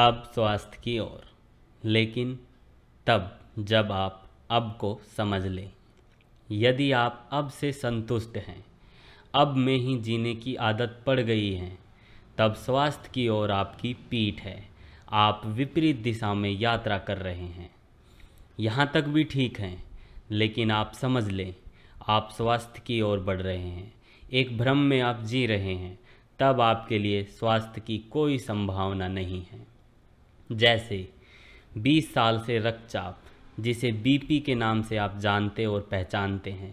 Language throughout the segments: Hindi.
अब स्वास्थ्य की ओर लेकिन तब जब आप अब को समझ लें यदि आप अब से संतुष्ट हैं अब में ही जीने की आदत पड़ गई है तब स्वास्थ्य की ओर आपकी पीठ है आप विपरीत दिशा में यात्रा कर रहे हैं यहाँ तक भी ठीक हैं लेकिन आप समझ लें आप स्वास्थ्य की ओर बढ़ रहे हैं एक भ्रम में आप जी रहे हैं तब आपके लिए स्वास्थ्य की कोई संभावना नहीं है जैसे 20 साल से रक्तचाप जिसे बीपी के नाम से आप जानते और पहचानते हैं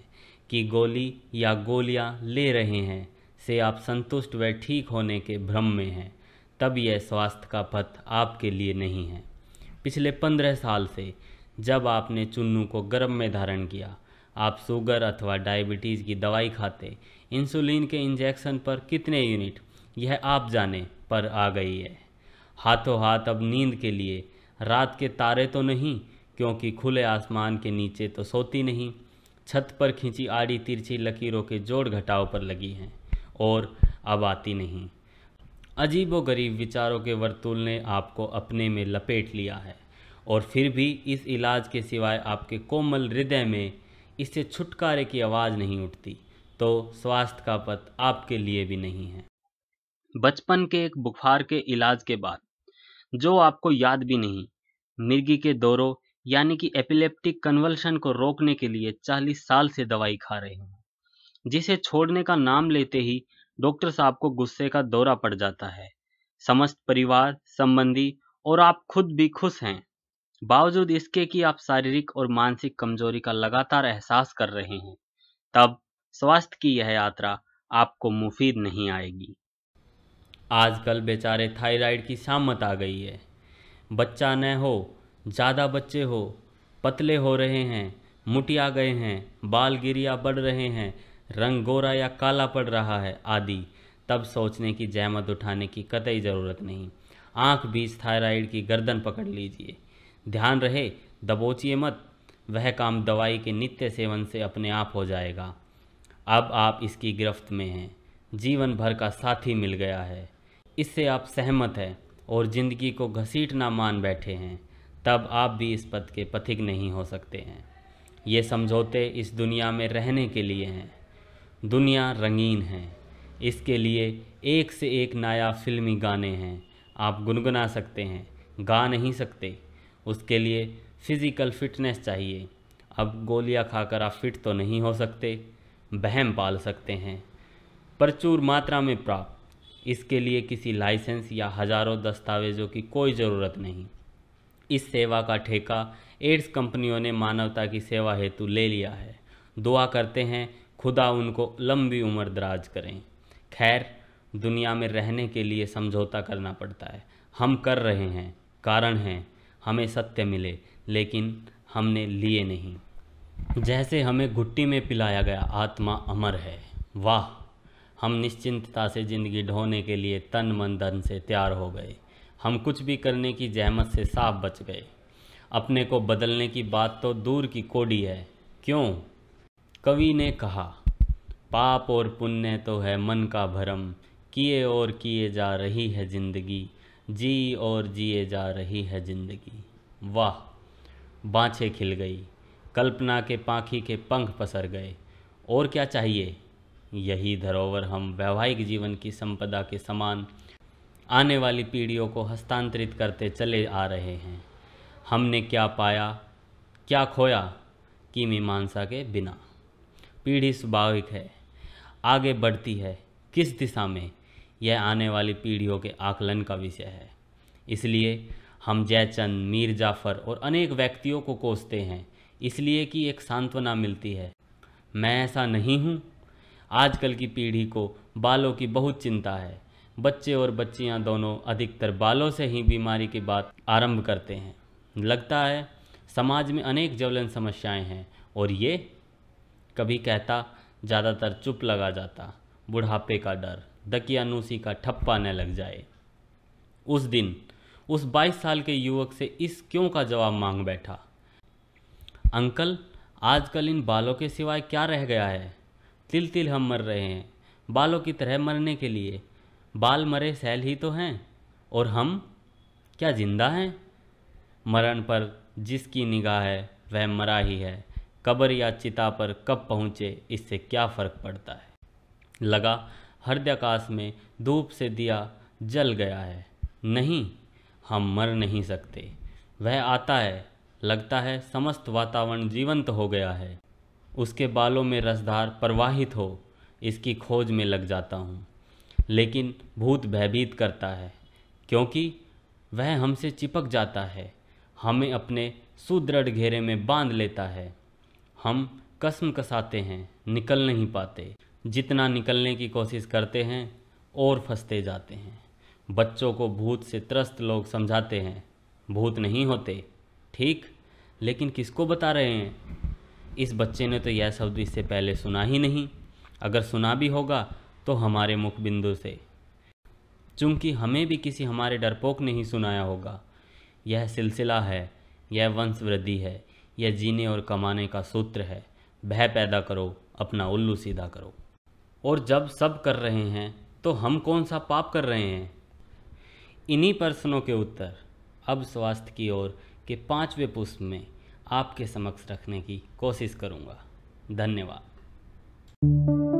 कि गोली या गोलियां ले रहे हैं से आप संतुष्ट व ठीक होने के भ्रम में हैं तब यह स्वास्थ्य का पथ आपके लिए नहीं है पिछले पंद्रह साल से जब आपने चुन्नू को गर्भ में धारण किया आप शुगर अथवा डायबिटीज़ की दवाई खाते इंसुलिन के इंजेक्शन पर कितने यूनिट यह आप जाने पर आ गई है हाथों हाथ अब नींद के लिए रात के तारे तो नहीं क्योंकि खुले आसमान के नीचे तो सोती नहीं छत पर खींची आड़ी तिरछी लकीरों के जोड़ घटाव पर लगी हैं और अब आती नहीं अजीब व गरीब विचारों के वर्तुल ने आपको अपने में लपेट लिया है और फिर भी इस इलाज के सिवाय आपके कोमल हृदय में इससे छुटकारे की आवाज़ नहीं उठती तो स्वास्थ्य का पथ आपके लिए भी नहीं है बचपन के एक बुखार के इलाज के बाद जो आपको याद भी नहीं मिर्गी के दौरों यानी कि एपिलेप्टिक कन्वल्शन को रोकने के लिए 40 साल से दवाई खा रहे हैं जिसे छोड़ने का नाम लेते ही डॉक्टर साहब को गुस्से का दौरा पड़ जाता है समस्त परिवार संबंधी और आप खुद भी खुश हैं बावजूद इसके कि आप शारीरिक और मानसिक कमजोरी का लगातार एहसास कर रहे हैं तब स्वास्थ्य की यह यात्रा आपको मुफीद नहीं आएगी आजकल बेचारे थायराइड की शामत आ गई है बच्चा न हो ज़्यादा बच्चे हो पतले हो रहे हैं मुटिया गए हैं बाल गिरिया बढ़ रहे हैं रंग गोरा या काला पड़ रहा है आदि तब सोचने की जहमत उठाने की कतई ज़रूरत नहीं आँख बीच थायराइड की गर्दन पकड़ लीजिए ध्यान रहे दबोचिए मत वह काम दवाई के नित्य सेवन से अपने आप हो जाएगा अब आप इसकी गिरफ्त में हैं जीवन भर का साथी मिल गया है इससे आप सहमत हैं और ज़िंदगी को घसीटना मान बैठे हैं तब आप भी इस पद के पथिक नहीं हो सकते हैं ये समझौते इस दुनिया में रहने के लिए हैं दुनिया रंगीन है इसके लिए एक से एक नाया फिल्मी गाने हैं आप गुनगुना सकते हैं गा नहीं सकते उसके लिए फिज़िकल फिटनेस चाहिए अब गोलियां खाकर आप फिट तो नहीं हो सकते बहम पाल सकते हैं प्रचुर मात्रा में प्राप्त इसके लिए किसी लाइसेंस या हज़ारों दस्तावेजों की कोई ज़रूरत नहीं इस सेवा का ठेका एड्स कंपनियों ने मानवता की सेवा हेतु ले लिया है दुआ करते हैं खुदा उनको लंबी उम्र दराज करें खैर दुनिया में रहने के लिए समझौता करना पड़ता है हम कर रहे हैं कारण हैं हमें सत्य मिले लेकिन हमने लिए नहीं जैसे हमें घुट्टी में पिलाया गया आत्मा अमर है वाह हम निश्चिंतता से ज़िंदगी ढोने के लिए तन मन धन से तैयार हो गए हम कुछ भी करने की जहमत से साफ बच गए अपने को बदलने की बात तो दूर की कोडी है क्यों कवि ने कहा पाप और पुण्य तो है मन का भरम किए और किए जा रही है जिंदगी जी और जिए जा रही है जिंदगी वाह बाँछे खिल गई कल्पना के पाखी के पंख पसर गए और क्या चाहिए यही धरोहर हम वैवाहिक जीवन की संपदा के समान आने वाली पीढ़ियों को हस्तांतरित करते चले आ रहे हैं हमने क्या पाया क्या खोया कि मीमांसा के बिना पीढ़ी स्वाभाविक है आगे बढ़ती है किस दिशा में यह आने वाली पीढ़ियों के आकलन का विषय है इसलिए हम जयचंद मीर जाफर और अनेक व्यक्तियों को कोसते हैं इसलिए कि एक सांत्वना मिलती है मैं ऐसा नहीं हूँ आजकल की पीढ़ी को बालों की बहुत चिंता है बच्चे और बच्चियां दोनों अधिकतर बालों से ही बीमारी की बात आरंभ करते हैं लगता है समाज में अनेक ज्वलन समस्याएं हैं और ये कभी कहता ज़्यादातर चुप लगा जाता बुढ़ापे का डर दकियानूसी का ठप्पा न लग जाए उस दिन उस 22 साल के युवक से इस क्यों का जवाब मांग बैठा अंकल आजकल इन बालों के सिवाय क्या रह गया है तिल तिल हम मर रहे हैं बालों की तरह मरने के लिए बाल मरे सैल ही तो हैं और हम क्या जिंदा हैं मरण पर जिसकी निगाह है वह मरा ही है कब्र या चिता पर कब पहुँचे इससे क्या फ़र्क पड़ता है लगा हृदयाकाश में धूप से दिया जल गया है नहीं हम मर नहीं सकते वह आता है लगता है समस्त वातावरण जीवंत हो गया है उसके बालों में रसधार प्रवाहित हो इसकी खोज में लग जाता हूँ लेकिन भूत भयभीत करता है क्योंकि वह हमसे चिपक जाता है हमें अपने सुदृढ़ घेरे में बांध लेता है हम कसम कसाते हैं निकल नहीं पाते जितना निकलने की कोशिश करते हैं और फंसते जाते हैं बच्चों को भूत से त्रस्त लोग समझाते हैं भूत नहीं होते ठीक लेकिन किसको बता रहे हैं इस बच्चे ने तो यह शब्द इससे पहले सुना ही नहीं अगर सुना भी होगा तो हमारे मुख बिंदु से चूंकि हमें भी किसी हमारे डरपोक ने ही सुनाया होगा यह सिलसिला है यह वंश वृद्धि है यह जीने और कमाने का सूत्र है भय पैदा करो अपना उल्लू सीधा करो और जब सब कर रहे हैं तो हम कौन सा पाप कर रहे हैं इन्हीं प्रश्नों के उत्तर अब स्वास्थ्य की ओर के पांचवें पुष्प में आपके समक्ष रखने की कोशिश करूँगा धन्यवाद